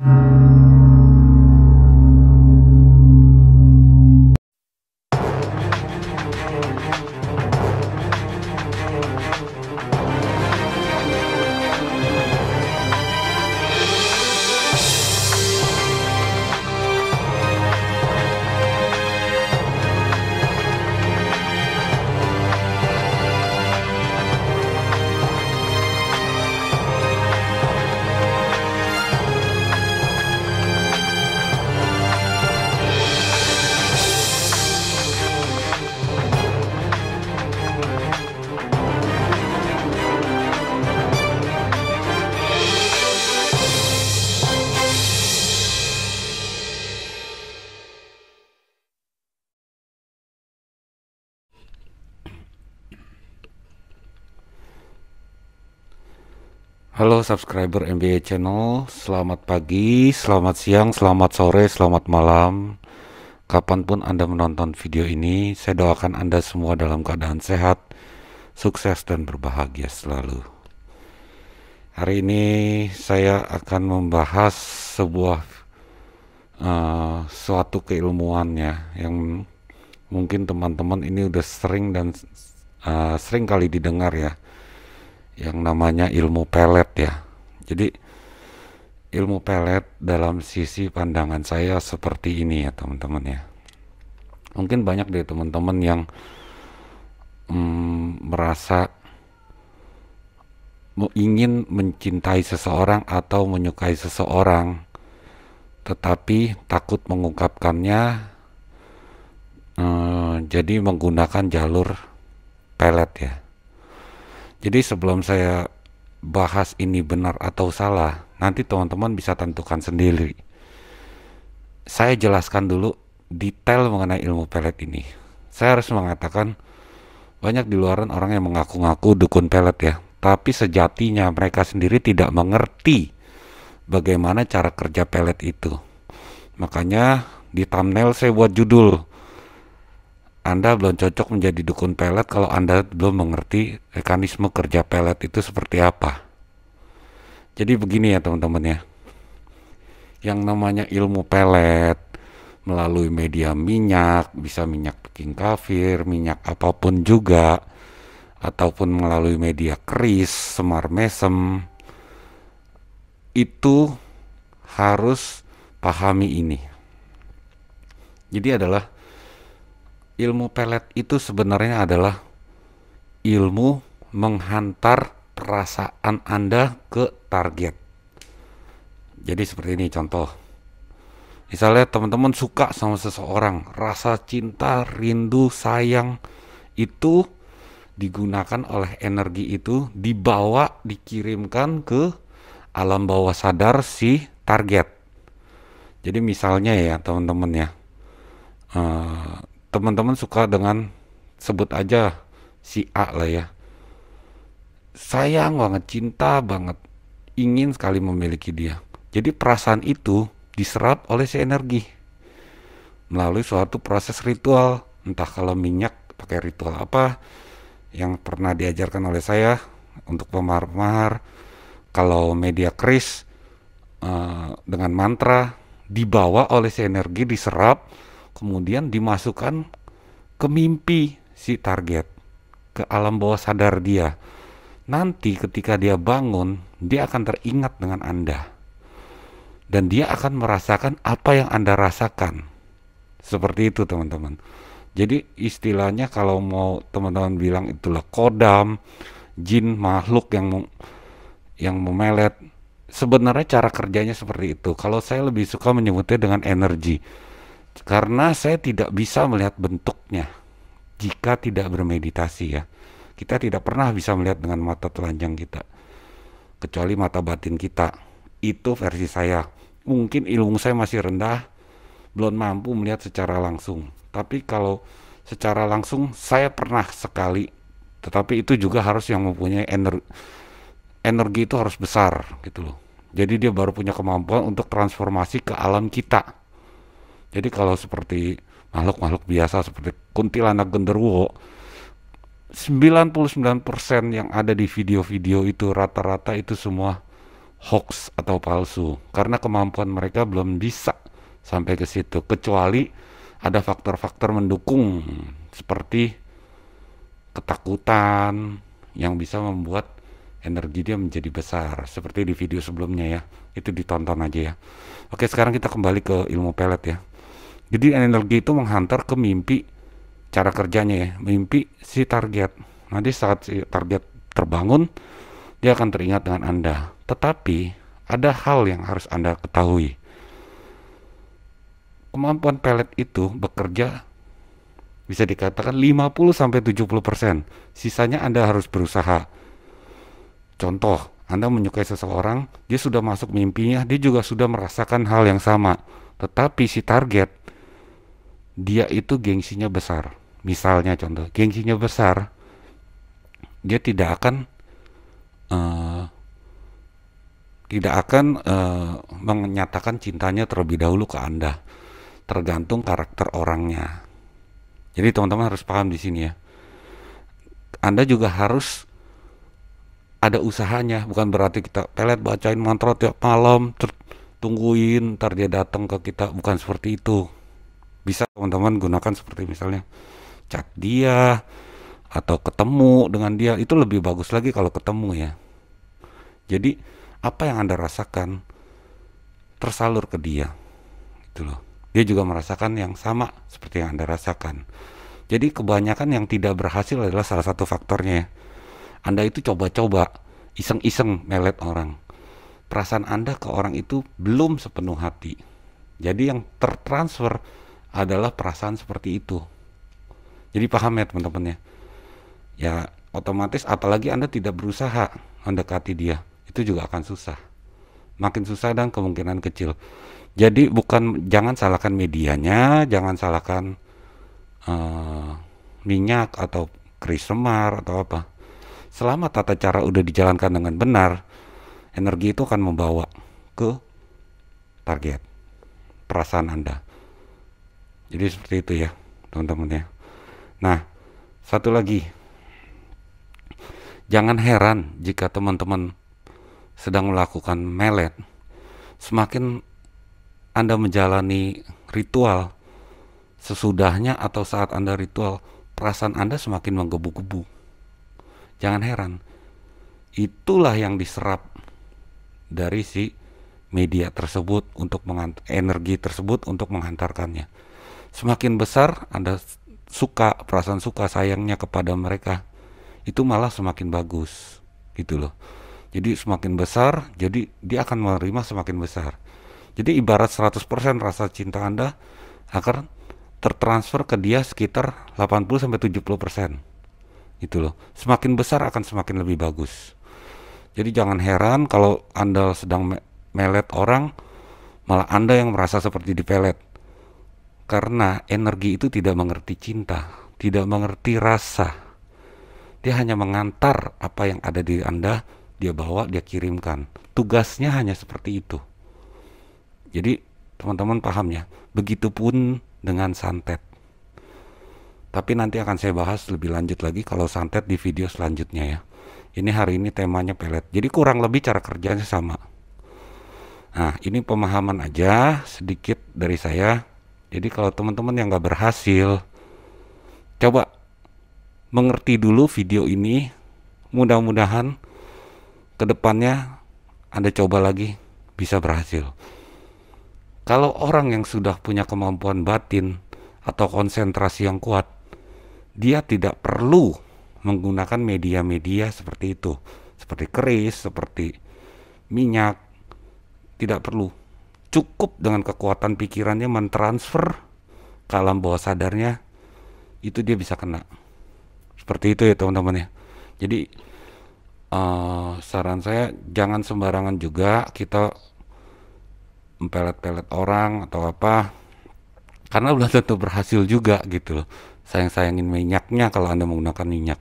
you Halo subscriber MBA Channel, selamat pagi, selamat siang, selamat sore, selamat malam. Kapanpun Anda menonton video ini, saya doakan Anda semua dalam keadaan sehat, sukses, dan berbahagia selalu. Hari ini saya akan membahas sebuah uh, suatu keilmuannya yang mungkin teman-teman ini udah sering dan uh, sering kali didengar ya yang namanya ilmu pelet ya. Jadi ilmu pelet dalam sisi pandangan saya seperti ini ya teman-teman ya. Mungkin banyak deh teman-teman yang mm, merasa ingin mencintai seseorang atau menyukai seseorang tetapi takut mengungkapkannya mm, jadi menggunakan jalur pelet ya jadi sebelum saya bahas ini benar atau salah, nanti teman-teman bisa tentukan sendiri. Saya jelaskan dulu detail mengenai ilmu pelet ini. Saya harus mengatakan banyak di luaran orang yang mengaku-ngaku dukun pelet ya, tapi sejatinya mereka sendiri tidak mengerti bagaimana cara kerja pelet itu. Makanya di thumbnail saya buat judul anda belum cocok menjadi dukun pelet kalau Anda belum mengerti mekanisme kerja pelet itu seperti apa. Jadi begini ya teman-teman ya. Yang namanya ilmu pelet melalui media minyak, bisa minyak king kafir, minyak apapun juga ataupun melalui media keris, semar mesem itu harus pahami ini. Jadi adalah ilmu pelet itu sebenarnya adalah ilmu menghantar perasaan Anda ke target. Jadi seperti ini contoh. Misalnya teman-teman suka sama seseorang, rasa cinta, rindu, sayang itu digunakan oleh energi itu dibawa dikirimkan ke alam bawah sadar si target. Jadi misalnya ya teman-teman ya, uh, teman-teman suka dengan sebut aja si A lah ya sayang banget cinta banget ingin sekali memiliki dia jadi perasaan itu diserap oleh si energi melalui suatu proses ritual entah kalau minyak pakai ritual apa yang pernah diajarkan oleh saya untuk pemahar-pemahar kalau media kris eh, dengan mantra dibawa oleh si energi diserap kemudian dimasukkan ke mimpi si target, ke alam bawah sadar dia. Nanti ketika dia bangun, dia akan teringat dengan Anda. Dan dia akan merasakan apa yang Anda rasakan. Seperti itu teman-teman. Jadi istilahnya kalau mau teman-teman bilang itulah kodam, jin, makhluk yang yang memelet. Sebenarnya cara kerjanya seperti itu. Kalau saya lebih suka menyebutnya dengan energi karena saya tidak bisa melihat bentuknya jika tidak bermeditasi ya. Kita tidak pernah bisa melihat dengan mata telanjang kita. Kecuali mata batin kita. Itu versi saya. Mungkin ilmu saya masih rendah, belum mampu melihat secara langsung. Tapi kalau secara langsung saya pernah sekali. Tetapi itu juga harus yang mempunyai energi energi itu harus besar gitu loh. Jadi dia baru punya kemampuan untuk transformasi ke alam kita jadi kalau seperti makhluk-makhluk biasa seperti kuntilanak genderuwo 99% yang ada di video-video itu rata-rata itu semua hoax atau palsu karena kemampuan mereka belum bisa sampai ke situ kecuali ada faktor-faktor mendukung seperti ketakutan yang bisa membuat energi dia menjadi besar seperti di video sebelumnya ya itu ditonton aja ya oke sekarang kita kembali ke ilmu pelet ya jadi energi itu menghantar ke mimpi cara kerjanya ya, mimpi si target. Nanti saat si target terbangun, dia akan teringat dengan Anda. Tetapi ada hal yang harus Anda ketahui. Kemampuan pelet itu bekerja bisa dikatakan 50 sampai 70%. Sisanya Anda harus berusaha. Contoh, Anda menyukai seseorang, dia sudah masuk mimpinya, dia juga sudah merasakan hal yang sama. Tetapi si target dia itu gengsinya besar. Misalnya contoh, gengsinya besar, dia tidak akan uh, tidak akan uh, menyatakan cintanya terlebih dahulu ke Anda. Tergantung karakter orangnya. Jadi teman-teman harus paham di sini ya. Anda juga harus ada usahanya, bukan berarti kita pelet bacain mantra tiap malam, tungguin ntar dia datang ke kita, bukan seperti itu bisa teman-teman gunakan seperti misalnya chat dia atau ketemu dengan dia itu lebih bagus lagi kalau ketemu ya jadi apa yang anda rasakan tersalur ke dia itu loh dia juga merasakan yang sama seperti yang anda rasakan jadi kebanyakan yang tidak berhasil adalah salah satu faktornya ya. anda itu coba-coba iseng-iseng melet orang perasaan anda ke orang itu belum sepenuh hati jadi yang tertransfer adalah perasaan seperti itu. Jadi paham ya teman-teman ya. Ya otomatis apalagi Anda tidak berusaha mendekati dia, itu juga akan susah. Makin susah dan kemungkinan kecil. Jadi bukan jangan salahkan medianya, jangan salahkan uh, minyak atau keris semar atau apa. Selama tata cara udah dijalankan dengan benar, energi itu akan membawa ke target perasaan Anda. Jadi seperti itu ya, teman-teman ya. Nah, satu lagi. Jangan heran jika teman-teman sedang melakukan melet. Semakin Anda menjalani ritual sesudahnya atau saat Anda ritual, perasaan Anda semakin menggebu-gebu. Jangan heran. Itulah yang diserap dari si media tersebut untuk energi tersebut untuk menghantarkannya semakin besar Anda suka perasaan suka sayangnya kepada mereka itu malah semakin bagus gitu loh. Jadi semakin besar, jadi dia akan menerima semakin besar. Jadi ibarat 100% rasa cinta Anda akan tertransfer ke dia sekitar 80 sampai 70%. Gitu loh. Semakin besar akan semakin lebih bagus. Jadi jangan heran kalau Anda sedang me melet orang malah Anda yang merasa seperti dipelet karena energi itu tidak mengerti cinta, tidak mengerti rasa. Dia hanya mengantar apa yang ada di Anda, dia bawa, dia kirimkan. Tugasnya hanya seperti itu. Jadi teman-teman paham ya, begitupun dengan santet. Tapi nanti akan saya bahas lebih lanjut lagi kalau santet di video selanjutnya ya. Ini hari ini temanya pelet. Jadi kurang lebih cara kerjanya sama. Nah, ini pemahaman aja sedikit dari saya jadi kalau teman-teman yang nggak berhasil, coba mengerti dulu video ini. Mudah-mudahan kedepannya Anda coba lagi bisa berhasil. Kalau orang yang sudah punya kemampuan batin atau konsentrasi yang kuat, dia tidak perlu menggunakan media-media seperti itu, seperti keris, seperti minyak, tidak perlu cukup dengan kekuatan pikirannya mentransfer ke alam bawah sadarnya itu dia bisa kena seperti itu ya teman-teman ya jadi uh, saran saya jangan sembarangan juga kita mempelet-pelet orang atau apa karena belum tentu berhasil juga gitu loh sayang-sayangin minyaknya kalau anda menggunakan minyak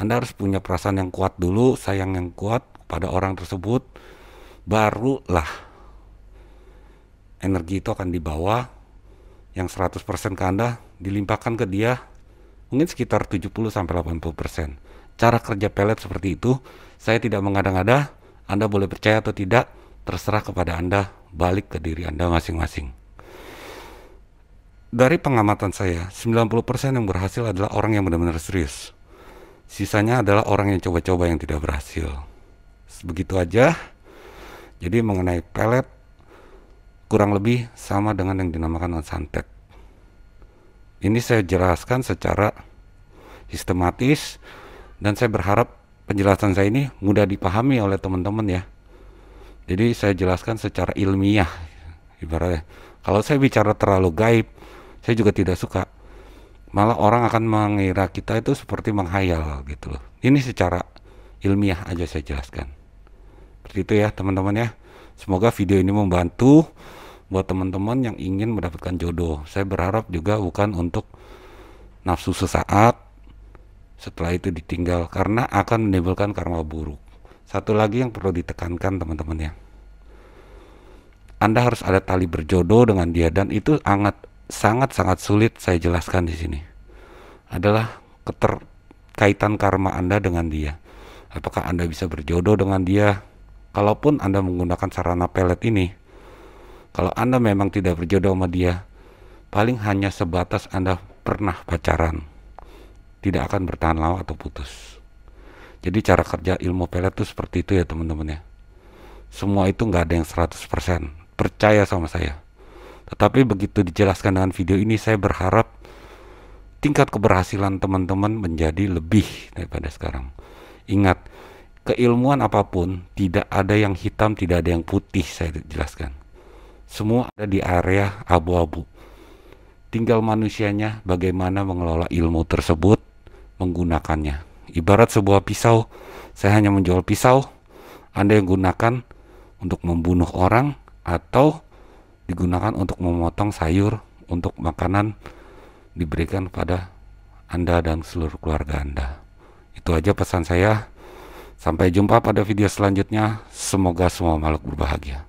anda harus punya perasaan yang kuat dulu sayang yang kuat pada orang tersebut barulah energi itu akan dibawa yang 100% ke Anda dilimpahkan ke dia mungkin sekitar 70 sampai 80%. Cara kerja pelet seperti itu, saya tidak mengada-ngada, Anda boleh percaya atau tidak, terserah kepada Anda, balik ke diri Anda masing-masing. Dari pengamatan saya, 90% yang berhasil adalah orang yang benar-benar serius. Sisanya adalah orang yang coba-coba yang tidak berhasil. Begitu aja. Jadi mengenai pelet kurang lebih sama dengan yang dinamakan santet. Ini saya jelaskan secara sistematis dan saya berharap penjelasan saya ini mudah dipahami oleh teman-teman ya. Jadi saya jelaskan secara ilmiah ibaratnya. Kalau saya bicara terlalu gaib, saya juga tidak suka. Malah orang akan mengira kita itu seperti menghayal gitu loh. Ini secara ilmiah aja saya jelaskan. Seperti itu ya teman-teman ya. Semoga video ini membantu buat teman-teman yang ingin mendapatkan jodoh. Saya berharap juga bukan untuk nafsu sesaat setelah itu ditinggal karena akan menimbulkan karma buruk. Satu lagi yang perlu ditekankan teman-teman ya. Anda harus ada tali berjodoh dengan dia dan itu sangat sangat sangat sulit saya jelaskan di sini. Adalah keterkaitan karma Anda dengan dia. Apakah Anda bisa berjodoh dengan dia? Kalaupun Anda menggunakan sarana pelet ini, kalau Anda memang tidak berjodoh sama dia, paling hanya sebatas Anda pernah pacaran. Tidak akan bertahan lama atau putus. Jadi cara kerja ilmu pelet itu seperti itu ya teman-teman ya. Semua itu nggak ada yang 100%. Percaya sama saya. Tetapi begitu dijelaskan dengan video ini, saya berharap tingkat keberhasilan teman-teman menjadi lebih daripada sekarang. Ingat, keilmuan apapun tidak ada yang hitam, tidak ada yang putih, saya jelaskan semua ada di area abu-abu. Tinggal manusianya bagaimana mengelola ilmu tersebut menggunakannya. Ibarat sebuah pisau, saya hanya menjual pisau, Anda yang gunakan untuk membunuh orang atau digunakan untuk memotong sayur untuk makanan diberikan pada Anda dan seluruh keluarga Anda. Itu aja pesan saya. Sampai jumpa pada video selanjutnya. Semoga semua makhluk berbahagia.